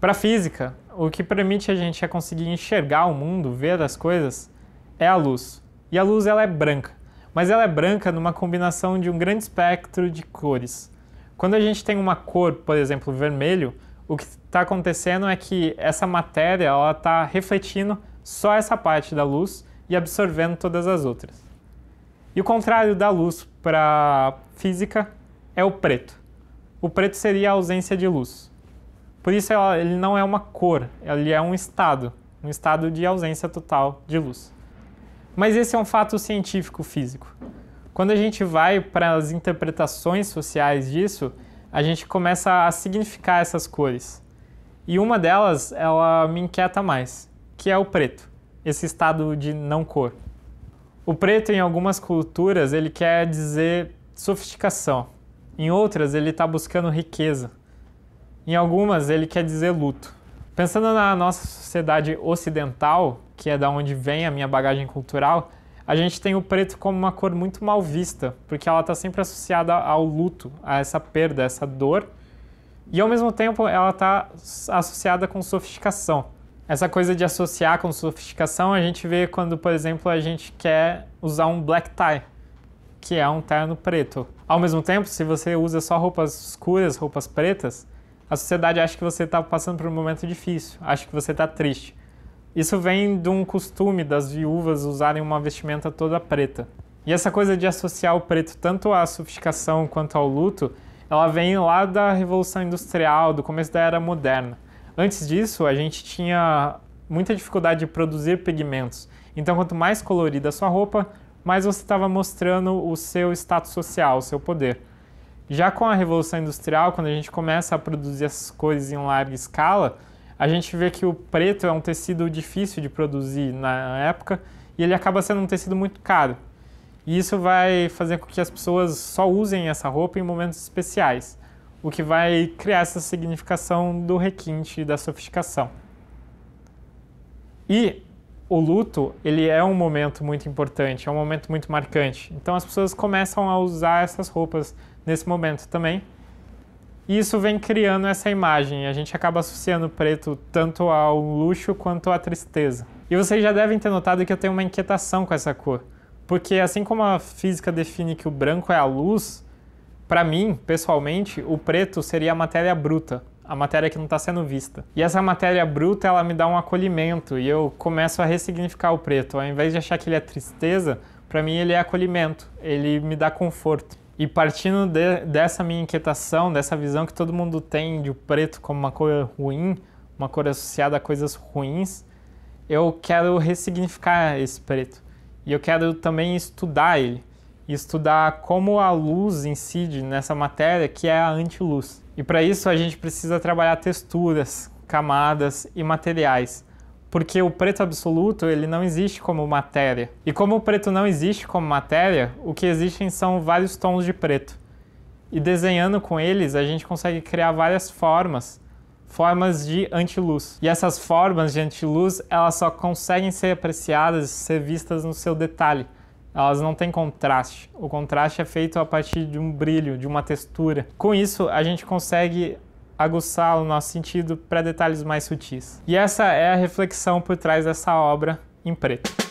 Para a física, o que permite a gente a é conseguir enxergar o mundo, ver as coisas, é a luz. E a luz ela é branca, mas ela é branca numa combinação de um grande espectro de cores. Quando a gente tem uma cor, por exemplo, vermelho, o que está acontecendo é que essa matéria ela está refletindo só essa parte da luz e absorvendo todas as outras. E o contrário da luz para física é o preto. O preto seria a ausência de luz. Por isso ele não é uma cor, ele é um estado, um estado de ausência total de luz. Mas esse é um fato científico físico. Quando a gente vai para as interpretações sociais disso, a gente começa a significar essas cores. E uma delas, ela me inquieta mais, que é o preto, esse estado de não cor. O preto, em algumas culturas, ele quer dizer sofisticação. Em outras, ele está buscando riqueza. Em algumas, ele quer dizer luto. Pensando na nossa sociedade ocidental, que é da onde vem a minha bagagem cultural, a gente tem o preto como uma cor muito mal vista, porque ela está sempre associada ao luto, a essa perda, a essa dor. E ao mesmo tempo, ela está associada com sofisticação. Essa coisa de associar com sofisticação a gente vê quando, por exemplo, a gente quer usar um black tie, que é um terno preto. Ao mesmo tempo, se você usa só roupas escuras, roupas pretas, a sociedade acha que você está passando por um momento difícil, acha que você está triste. Isso vem de um costume das viúvas usarem uma vestimenta toda preta. E essa coisa de associar o preto tanto à sofisticação quanto ao luto, ela vem lá da Revolução Industrial, do começo da Era Moderna. Antes disso, a gente tinha muita dificuldade de produzir pigmentos. Então, quanto mais colorida a sua roupa, mais você estava mostrando o seu status social, o seu poder. Já com a Revolução Industrial, quando a gente começa a produzir essas cores em larga escala, a gente vê que o preto é um tecido difícil de produzir na época e ele acaba sendo um tecido muito caro. E isso vai fazer com que as pessoas só usem essa roupa em momentos especiais, o que vai criar essa significação do requinte e da sofisticação. E o luto, ele é um momento muito importante, é um momento muito marcante. Então as pessoas começam a usar essas roupas nesse momento também. E isso vem criando essa imagem. A gente acaba associando o preto tanto ao luxo quanto à tristeza. E vocês já devem ter notado que eu tenho uma inquietação com essa cor. Porque assim como a física define que o branco é a luz, para mim, pessoalmente, o preto seria a matéria bruta, a matéria que não está sendo vista. E essa matéria bruta, ela me dá um acolhimento e eu começo a ressignificar o preto. Ao invés de achar que ele é tristeza, para mim ele é acolhimento, ele me dá conforto. E partindo de, dessa minha inquietação, dessa visão que todo mundo tem de o preto como uma cor ruim, uma cor associada a coisas ruins, eu quero ressignificar esse preto. E eu quero também estudar ele. Estudar como a luz incide nessa matéria que é a antiluz. E para isso a gente precisa trabalhar texturas, camadas e materiais, porque o preto absoluto ele não existe como matéria. E como o preto não existe como matéria, o que existem são vários tons de preto. E desenhando com eles, a gente consegue criar várias formas, formas de antiluz. E essas formas de antiluz, elas só conseguem ser apreciadas, ser vistas no seu detalhe elas não têm contraste. O contraste é feito a partir de um brilho, de uma textura. Com isso, a gente consegue aguçar o nosso sentido para detalhes mais sutis. E essa é a reflexão por trás dessa obra em preto.